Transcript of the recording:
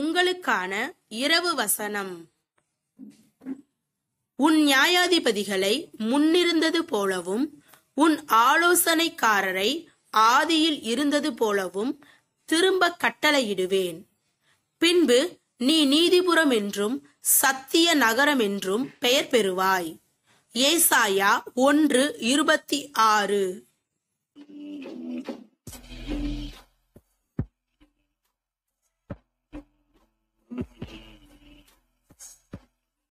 உங்களுக்கான இரவு வசனம் உன் நியாயாதிபதிகளை முன்னிருந்தது போலவும் உன் ஆலோசனைக்காரரை ஆதியில் இருந்தது போலவும் திரும்ப கட்டளையிடுவேன் பின்பு நீ நீதிபுரம் என்றும் சத்திய நகரம் என்றும் பெயர் பெறுவாய் ஏசாயா ஒன்று இருபத்தி ஆறு